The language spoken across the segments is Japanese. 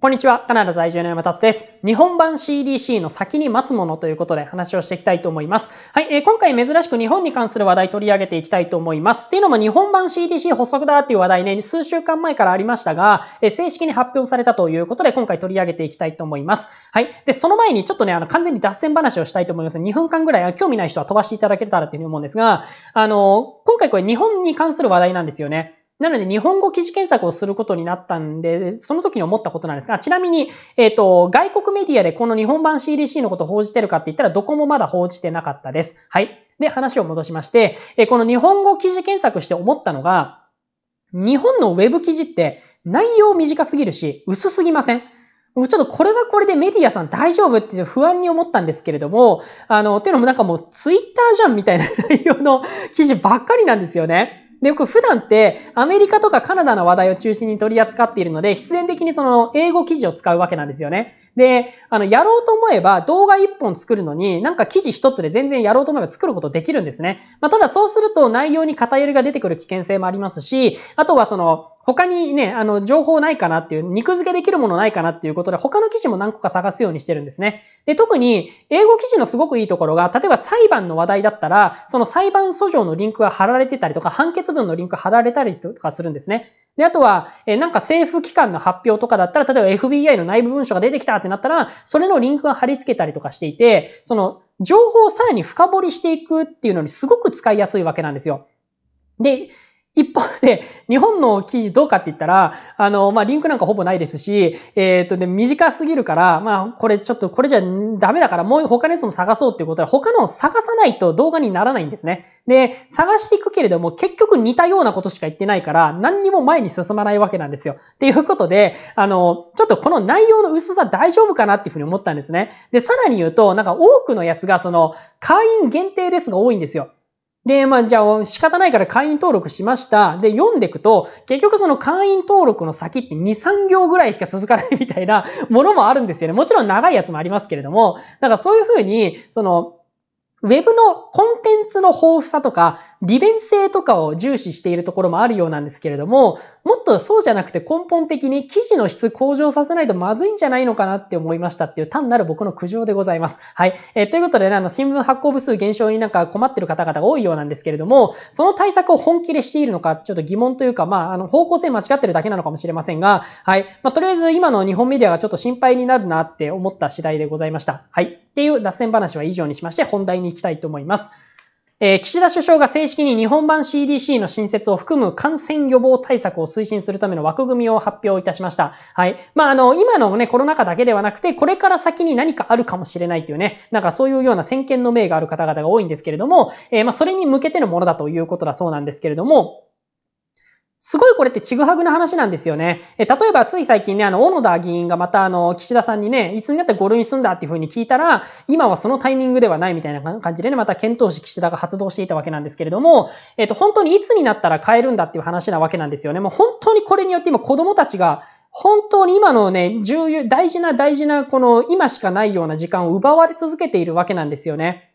こんにちは。カナダ在住の山達です。日本版 CDC の先に待つものということで話をしていきたいと思います。はい、えー、今回珍しく日本に関する話題取り上げていきたいと思います。っていうのも日本版 CDC 発足だっていう話題ね、数週間前からありましたが、えー、正式に発表されたということで今回取り上げていきたいと思います。はい。で、その前にちょっとね、あの、完全に脱線話をしたいと思います。2分間ぐらい、興味ない人は飛ばしていただけたらっていうふうに思うんですが、あのー、今回これ日本に関する話題なんですよね。なので、日本語記事検索をすることになったんで、その時に思ったことなんですが、ちなみに、えっ、ー、と、外国メディアでこの日本版 CDC のことを報じてるかって言ったら、どこもまだ報じてなかったです。はい。で、話を戻しまして、えー、この日本語記事検索して思ったのが、日本のウェブ記事って内容短すぎるし、薄すぎません。ちょっとこれはこれでメディアさん大丈夫って不安に思ったんですけれども、あの、っていうのもなんかもうツイッターじゃんみたいな内容の記事ばっかりなんですよね。で、よく普段ってアメリカとかカナダの話題を中心に取り扱っているので、必然的にその英語記事を使うわけなんですよね。で、あの、やろうと思えば動画1本作るのに、なんか記事1つで全然やろうと思えば作ることできるんですね。まあ、ただそうすると内容に偏りが出てくる危険性もありますし、あとはその、他にね、あの、情報ないかなっていう、肉付けできるものないかなっていうことで、他の記事も何個か探すようにしてるんですね。で、特に、英語記事のすごくいいところが、例えば裁判の話題だったら、その裁判訴状のリンクが貼られてたりとか、判決文のリンク貼られたりとかするんですね。で、あとは、えなんか政府機関の発表とかだったら、例えば FBI の内部文書が出てきたってなったら、それのリンクが貼り付けたりとかしていて、その、情報をさらに深掘りしていくっていうのにすごく使いやすいわけなんですよ。で、一方で、日本の記事どうかって言ったら、あの、まあ、リンクなんかほぼないですし、えっ、ー、とね、短すぎるから、まあ、これちょっと、これじゃダメだから、もう他のやつも探そうっていうことは、他のを探さないと動画にならないんですね。で、探していくけれども、結局似たようなことしか言ってないから、何にも前に進まないわけなんですよ。っていうことで、あの、ちょっとこの内容の薄さ大丈夫かなっていうふうに思ったんですね。で、さらに言うと、なんか多くのやつが、その、会員限定ですが多いんですよ。で、まあ、じゃあ仕方ないから会員登録しました。で、読んでいくと、結局その会員登録の先って2、3行ぐらいしか続かないみたいなものもあるんですよね。もちろん長いやつもありますけれども、だからそういうふうに、その、ウェブのコンテンツの豊富さとか、利便性とかを重視しているところもあるようなんですけれども、もっとそうじゃなくて根本的に記事の質向上させないとまずいんじゃないのかなって思いましたっていう単なる僕の苦情でございます。はい。えー、ということでね、あの、新聞発行部数減少になんか困ってる方々が多いようなんですけれども、その対策を本気でしているのか、ちょっと疑問というか、まあ、あの、方向性間違ってるだけなのかもしれませんが、はい。まあ、とりあえず今の日本メディアがちょっと心配になるなって思った次第でございました。はい。っていう脱線話は以上にしまして本題に行きたいと思います。えー、岸田首相が正式に日本版 CDC の新設を含む感染予防対策を推進するための枠組みを発表いたしました。はい。まあ、あの、今のね、コロナ禍だけではなくて、これから先に何かあるかもしれないというね、なんかそういうような先見の明がある方々が多いんですけれども、えー、まあ、それに向けてのものだということだそうなんですけれども、すごいこれってちぐはぐな話なんですよね。え例えばつい最近ね、あの、小野田議員がまたあの、岸田さんにね、いつになって5類にすんだっていうふうに聞いたら、今はそのタイミングではないみたいな感じでね、また検討士岸田が発動していたわけなんですけれども、えっ、と、本当にいつになったら変えるんだっていう話なわけなんですよね。もう本当にこれによって今子供たちが、本当に今のね、重要、大事な大事な、この今しかないような時間を奪われ続けているわけなんですよね。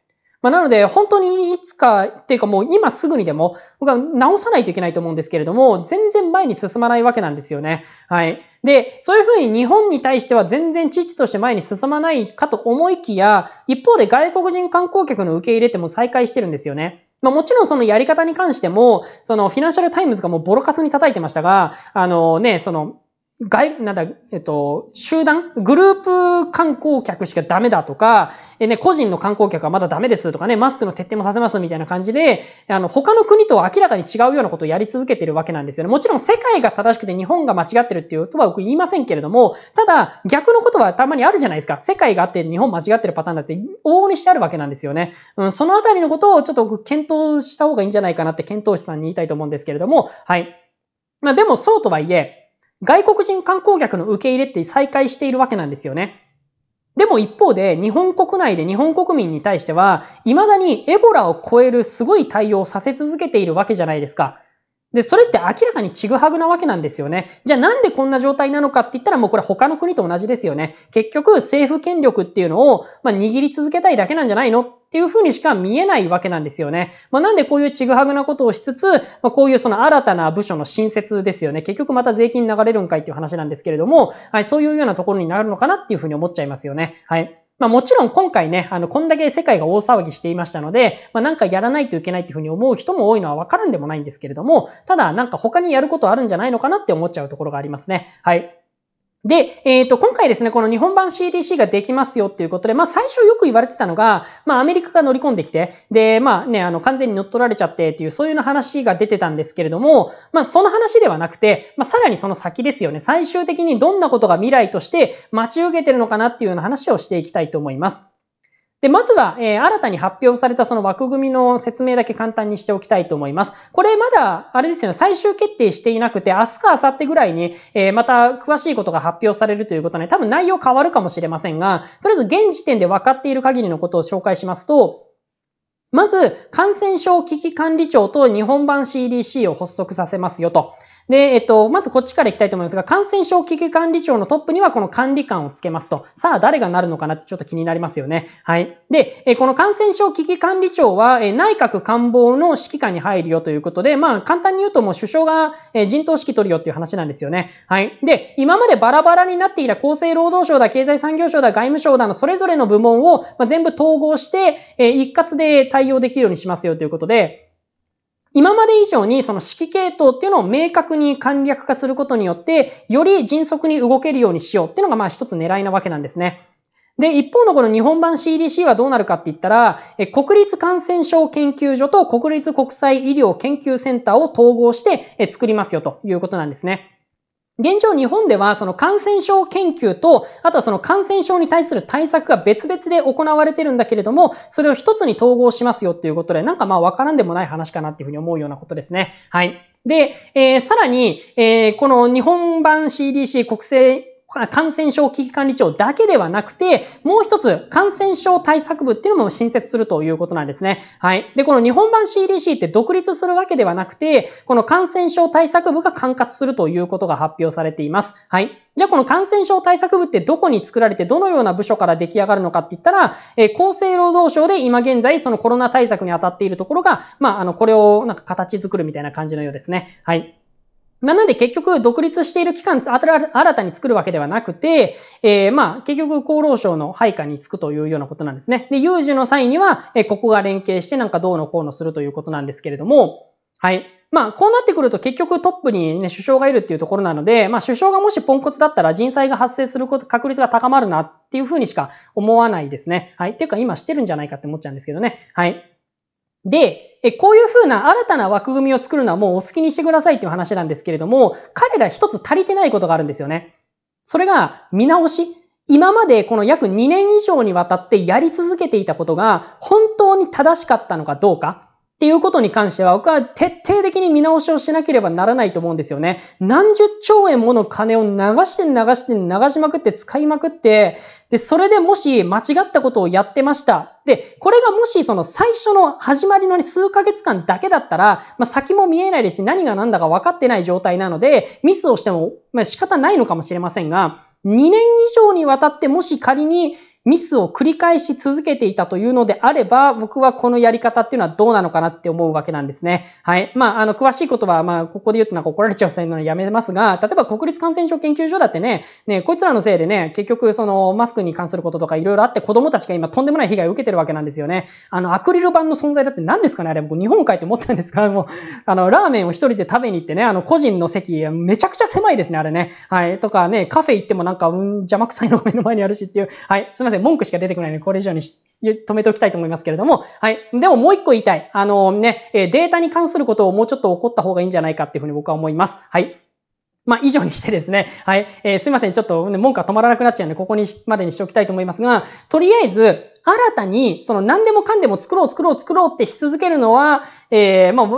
まあ、なので、本当にいつか、っていうかもう今すぐにでも、僕は直さないといけないと思うんですけれども、全然前に進まないわけなんですよね。はい。で、そういうふうに日本に対しては全然父として前に進まないかと思いきや、一方で外国人観光客の受け入れっても再開してるんですよね。まあ、もちろんそのやり方に関しても、そのフィナンシャルタイムズがもうボロカスに叩いてましたが、あのね、その外、なんだ、えっと、集団グループ観光客しかダメだとか、えね、個人の観光客はまだダメですとかね、マスクの徹底もさせますみたいな感じで、あの、他の国と明らかに違うようなことをやり続けてるわけなんですよね。もちろん世界が正しくて日本が間違ってるっていうとは僕言いませんけれども、ただ、逆のことはたまにあるじゃないですか。世界があって日本間違ってるパターンだって往々にしてあるわけなんですよね。うん、そのあたりのことをちょっと検討した方がいいんじゃないかなって検討士さんに言いたいと思うんですけれども、はい。まあでもそうとはいえ、外国人観光客の受け入れって再開しているわけなんですよね。でも一方で日本国内で日本国民に対しては未だにエボラを超えるすごい対応をさせ続けているわけじゃないですか。で、それって明らかにちぐはぐなわけなんですよね。じゃあなんでこんな状態なのかって言ったらもうこれ他の国と同じですよね。結局政府権力っていうのを、まあ、握り続けたいだけなんじゃないのっていう風にしか見えないわけなんですよね。まあ、なんでこういうちぐはぐなことをしつつ、まあ、こういうその新たな部署の新設ですよね。結局また税金流れるんかいっていう話なんですけれども、はい、そういうようなところになるのかなっていう風に思っちゃいますよね。はい。まあもちろん今回ね、あの、こんだけ世界が大騒ぎしていましたので、まあなんかやらないといけないっていうふうに思う人も多いのはわからんでもないんですけれども、ただなんか他にやることあるんじゃないのかなって思っちゃうところがありますね。はい。で、えっ、ー、と、今回ですね、この日本版 CDC ができますよっていうことで、まあ、最初よく言われてたのが、まあ、アメリカが乗り込んできて、で、まあね、あの、完全に乗っ取られちゃってっていう、そういうの話が出てたんですけれども、まあ、その話ではなくて、まあ、さらにその先ですよね。最終的にどんなことが未来として待ち受けてるのかなっていうような話をしていきたいと思います。で、まずは、えー、新たに発表されたその枠組みの説明だけ簡単にしておきたいと思います。これまだ、あれですよね、最終決定していなくて、明日か明後日ぐらいに、えー、また詳しいことが発表されるということね、多分内容変わるかもしれませんが、とりあえず現時点で分かっている限りのことを紹介しますと、まず、感染症危機管理庁と日本版 CDC を発足させますよと。で、えっと、まずこっちから行きたいと思いますが、感染症危機管理庁のトップにはこの管理官をつけますと、さあ誰がなるのかなってちょっと気になりますよね。はい。で、えこの感染症危機管理庁は、え内閣官房の指揮下に入るよということで、まあ簡単に言うともう首相が、え陣頭指揮取るよっていう話なんですよね。はい。で、今までバラバラになっていた厚生労働省だ、経済産業省だ、外務省だのそれぞれの部門を、ま全部統合して、え一括で対応できるようにしますよということで、今まで以上にその指揮系統っていうのを明確に簡略化することによって、より迅速に動けるようにしようっていうのがまあ一つ狙いなわけなんですね。で、一方のこの日本版 CDC はどうなるかって言ったら、国立感染症研究所と国立国際医療研究センターを統合して作りますよということなんですね。現状日本ではその感染症研究と、あとはその感染症に対する対策が別々で行われてるんだけれども、それを一つに統合しますよっていうことで、なんかまあわからんでもない話かなっていうふうに思うようなことですね。はい。で、えー、さらに、えー、この日本版 CDC 国政感染症危機管理庁だけではなくて、もう一つ感染症対策部っていうのも新設するということなんですね。はい。で、この日本版 CDC って独立するわけではなくて、この感染症対策部が管轄するということが発表されています。はい。じゃあこの感染症対策部ってどこに作られてどのような部署から出来上がるのかって言ったら、えー、厚生労働省で今現在そのコロナ対策に当たっているところが、まあ、あの、これをなんか形作るみたいな感じのようですね。はい。なので結局独立している機関新たに作るわけではなくて、えー、まあ結局厚労省の配下につくというようなことなんですね。で、有事の際には、えここが連携してなんかどうのこうのするということなんですけれども、はい。まあ、こうなってくると結局トップにね、首相がいるっていうところなので、まあ、首相がもしポンコツだったら人災が発生すること、確率が高まるなっていうふうにしか思わないですね。はい。っていうか今してるんじゃないかって思っちゃうんですけどね。はい。で、え、こういうふうな新たな枠組みを作るのはもうお好きにしてくださいっていう話なんですけれども、彼ら一つ足りてないことがあるんですよね。それが見直し。今までこの約2年以上にわたってやり続けていたことが本当に正しかったのかどうか。っていうことに関しては、僕は徹底的に見直しをしなければならないと思うんですよね。何十兆円もの金を流して流して流しまくって使いまくって、で、それでもし間違ったことをやってました。で、これがもしその最初の始まりの数ヶ月間だけだったら、まあ、先も見えないですし、何が何だか分かってない状態なので、ミスをしても、仕方ないのかもしれませんが、2年以上にわたってもし仮にミスを繰り返し続けていたというのであれば、僕はこのやり方っていうのはどうなのかなって思うわけなんですね。はい。まあ、あの、詳しいことは、まあ、ここで言うとなんか怒られちゃうのやめますが、例えば国立感染症研究所だってね、ね、こいつらのせいでね、結局、その、マスクに関することとかいろいろあって、子供たちが今とんでもない被害を受けてるわけなんですよね。あの、アクリル板の存在だって何ですかねあれ、僕日本帰って思ったんですかもう、あの、ラーメンを一人で食べに行ってね、あの、個人の席、めちゃくちゃ狭いですね、あれね。はい。とかね、カフェ行ってもなんか、うん、邪魔くさいの目の前にあるしっていう。はい。すいません。せん、文句しか出てこないので、これ以上に止めておきたいと思いますけれども、はい。でももう一個言いたい。あのね、データに関することをもうちょっと怒った方がいいんじゃないかっていうふうに僕は思います。はい。まあ、以上にしてですね。はい。えー、すいません。ちょっと、ね、文句は止まらなくなっちゃうので、ここにまでにしておきたいと思いますが、とりあえず、新たに、その何でもかんでも作ろう作ろう作ろうってし続けるのは、えー、まあ、ど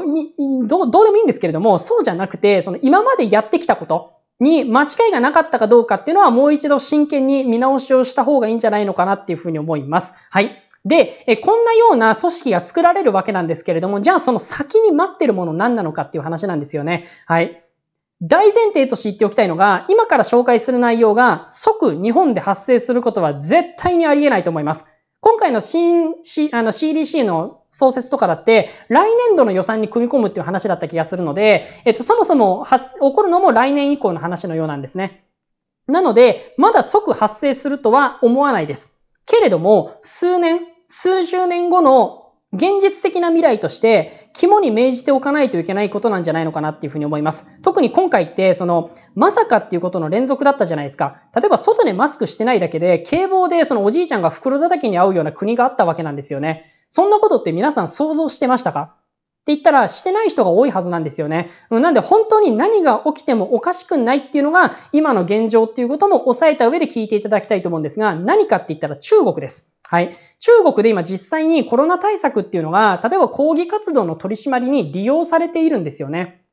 うでもいいんですけれども、そうじゃなくて、その今までやってきたこと、に間違いがなかったかどうかっていうのはもう一度真剣に見直しをした方がいいんじゃないのかなっていうふうに思います。はい。で、えこんなような組織が作られるわけなんですけれども、じゃあその先に待ってるもの何なのかっていう話なんですよね。はい。大前提として言っておきたいのが、今から紹介する内容が即日本で発生することは絶対にありえないと思います。今回の新、C、あの CDC の創設とかだって、来年度の予算に組み込むっていう話だった気がするので、えっと、そもそも発、起こるのも来年以降の話のようなんですね。なので、まだ即発生するとは思わないです。けれども、数年、数十年後の現実的な未来として肝に銘じておかないといけないことなんじゃないのかなっていうふうに思います。特に今回ってそのまさかっていうことの連続だったじゃないですか。例えば外でマスクしてないだけで警棒でそのおじいちゃんが袋叩きに遭うような国があったわけなんですよね。そんなことって皆さん想像してましたかって言ったらしてない人が多いはずなんですよね。なんで本当に何が起きてもおかしくないっていうのが今の現状っていうことも押さえた上で聞いていただきたいと思うんですが、何かって言ったら中国です。はい。中国で今実際にコロナ対策っていうのが、例えば抗議活動の取り締まりに利用されているんですよね。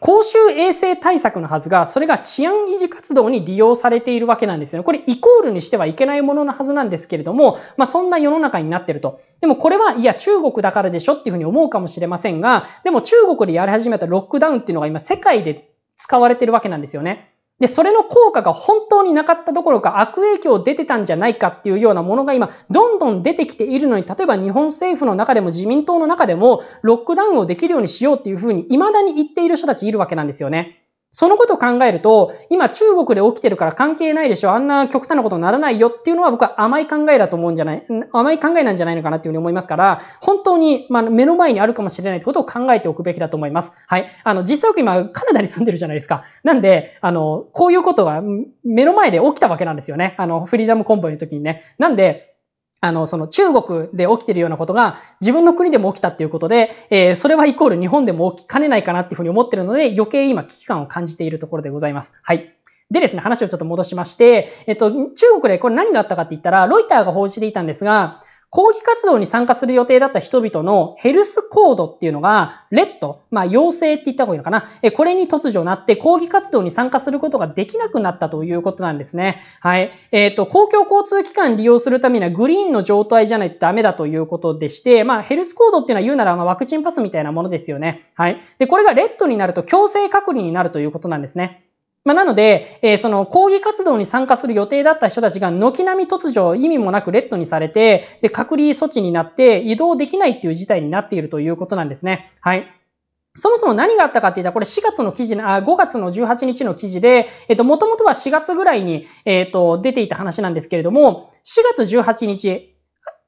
公衆衛生対策のはずが、それが治安維持活動に利用されているわけなんですよね。これイコールにしてはいけないもののはずなんですけれども、まあそんな世の中になってると。でもこれは、いや、中国だからでしょっていうふうに思うかもしれませんが、でも中国でやり始めたロックダウンっていうのが今世界で使われてるわけなんですよね。で、それの効果が本当になかったどころか悪影響出てたんじゃないかっていうようなものが今、どんどん出てきているのに、例えば日本政府の中でも自民党の中でも、ロックダウンをできるようにしようっていうふうに、未だに言っている人たちいるわけなんですよね。そのことを考えると、今中国で起きてるから関係ないでしょ、あんな極端なことにならないよっていうのは僕は甘い考えだと思うんじゃない、甘い考えなんじゃないのかなっていうふうに思いますから、本当に、まあ、目の前にあるかもしれないってことを考えておくべきだと思います。はい。あの、実際僕今カナダに住んでるじゃないですか。なんで、あの、こういうことが目の前で起きたわけなんですよね。あの、フリーダムコンボイの時にね。なんで、あの、その中国で起きてるようなことが自分の国でも起きたっていうことで、えー、それはイコール日本でも起きかねないかなっていうふうに思ってるので、余計今危機感を感じているところでございます。はい。でですね、話をちょっと戻しまして、えっと、中国でこれ何があったかって言ったら、ロイターが報じていたんですが、抗議活動に参加する予定だった人々のヘルスコードっていうのが、レッド、まあ、陽性って言った方がいいのかな。え、これに突如なって抗議活動に参加することができなくなったということなんですね。はい。えっ、ー、と、公共交通機関利用するためにはグリーンの状態じゃないとダメだということでして、まあ、ヘルスコードっていうのは言うなら、まあ、ワクチンパスみたいなものですよね。はい。で、これがレッドになると強制隔離になるということなんですね。まあ、なので、えー、その抗議活動に参加する予定だった人たちが軒並み突如意味もなくレッドにされて、で、隔離措置になって移動できないっていう事態になっているということなんですね。はい。そもそも何があったかって言ったら、これ4月の記事あ、5月の18日の記事で、えっと、もともとは4月ぐらいに、えっと、出ていた話なんですけれども、4月18日、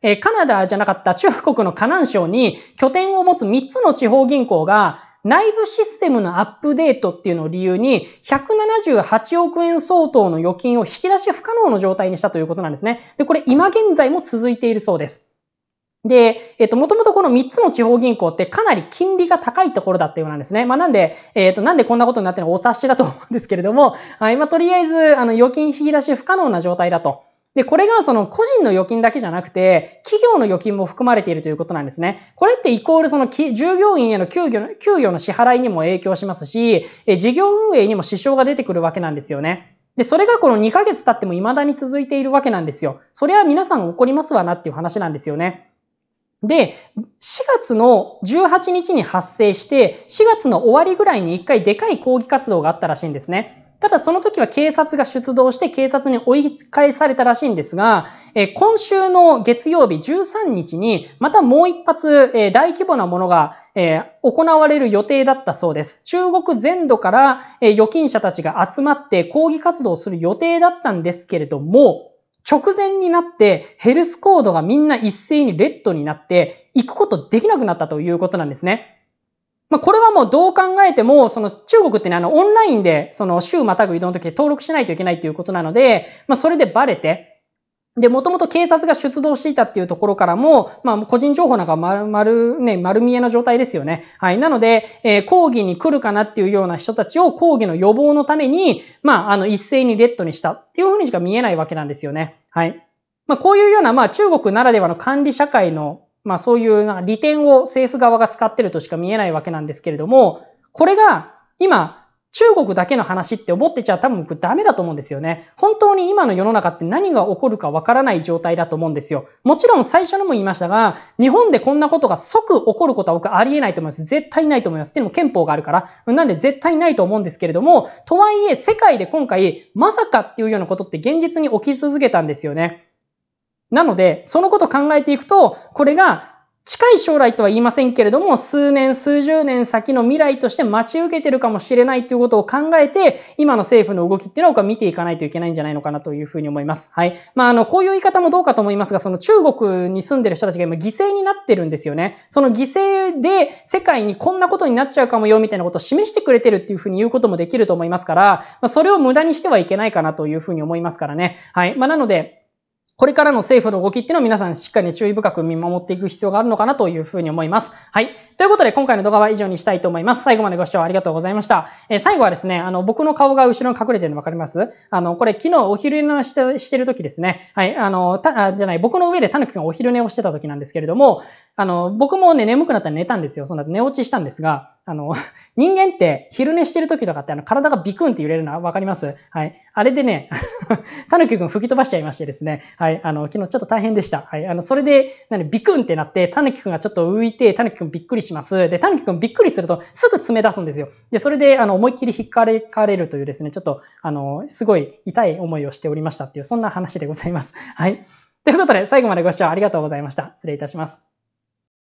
えカナダじゃなかった中国の河南省に拠点を持つ3つの地方銀行が、内部システムのアップデートっていうのを理由に、178億円相当の預金を引き出し不可能の状態にしたということなんですね。で、これ今現在も続いているそうです。で、えっと、もともとこの3つの地方銀行ってかなり金利が高いところだったようなんですね。まあ、なんで、えっと、なんでこんなことになってるのお察しだと思うんですけれども、今とりあえず、あの、預金引き出し不可能な状態だと。で、これがその個人の預金だけじゃなくて、企業の預金も含まれているということなんですね。これってイコールその従業員への給与給与の支払いにも影響しますし、え事業運営にも支障が出てくるわけなんですよね。で、それがこの2ヶ月経っても未だに続いているわけなんですよ。それは皆さん怒りますわなっていう話なんですよね。で、4月の18日に発生して、4月の終わりぐらいに1回でかい抗議活動があったらしいんですね。ただその時は警察が出動して警察に追い返されたらしいんですが、え今週の月曜日13日にまたもう一発、え大規模なものが、え行われる予定だったそうです。中国全土から、え預金者たちが集まって抗議活動をする予定だったんですけれども、直前になってヘルスコードがみんな一斉にレッドになって行くことできなくなったということなんですね。まあ、これはもうどう考えても、その中国ってね、あの、オンラインで、その週またぐ移動の時で登録しないといけないっていうことなので、まあ、それでバレて、で、もともと警察が出動していたっていうところからも、まあ、個人情報なんか丸、丸、ね、丸見えの状態ですよね。はい。なので、えー、抗議に来るかなっていうような人たちを抗議の予防のために、まあ、あの、一斉にレッドにしたっていうふうにしか見えないわけなんですよね。はい。まあ、こういうような、まあ、中国ならではの管理社会のまあそういうなんか利点を政府側が使ってるとしか見えないわけなんですけれども、これが今中国だけの話って思ってちゃ多分僕ダメだと思うんですよね。本当に今の世の中って何が起こるかわからない状態だと思うんですよ。もちろん最初のも言いましたが、日本でこんなことが即起こることは僕ありえないと思います。絶対ないと思います。でも憲法があるから。なんで絶対ないと思うんですけれども、とはいえ世界で今回まさかっていうようなことって現実に起き続けたんですよね。なので、そのことを考えていくと、これが近い将来とは言いませんけれども、数年、数十年先の未来として待ち受けてるかもしれないということを考えて、今の政府の動きっていうのは僕は見ていかないといけないんじゃないのかなというふうに思います。はい。まあ、あの、こういう言い方もどうかと思いますが、その中国に住んでる人たちが今犠牲になってるんですよね。その犠牲で世界にこんなことになっちゃうかもよみたいなことを示してくれてるっていうふうに言うこともできると思いますから、まあ、それを無駄にしてはいけないかなというふうに思いますからね。はい。まあ、なので、これからの政府の動きっていうのを皆さんしっかり注意深く見守っていく必要があるのかなというふうに思います。はい。ということで、今回の動画は以上にしたいと思います。最後までご視聴ありがとうございました。えー、最後はですね、あの、僕の顔が後ろに隠れてるの分かりますあの、これ昨日お昼寝してしてる時ですね。はい、あの、た、じゃない、僕の上でタヌキ君がお昼寝をしてた時なんですけれども、あの、僕もね、眠くなったら寝たんですよ。その後寝落ちしたんですが、あの、人間って昼寝してる時とかってあの体がビクンって揺れるのはわかりますはい。あれでね、たぬきくん吹き飛ばしちゃいましてですね。はい。あの、昨日ちょっと大変でした。はい。あの、それで、なビクンってなって、たぬきくんがちょっと浮いて、たぬきくんびっくりしてします。で、たぬきくんびっくりするとすぐ詰め出すんですよ。で、それで、あの、思いっきり引かれかれるというですね、ちょっと、あの、すごい痛い思いをしておりましたっていう、そんな話でございます。はい。ということで、最後までご視聴ありがとうございました。失礼いたします。